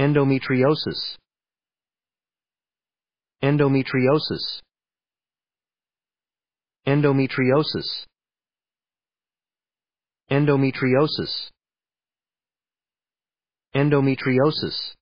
Endometriosis. Endometriosis. Endometriosis. Endometriosis. Endometriosis.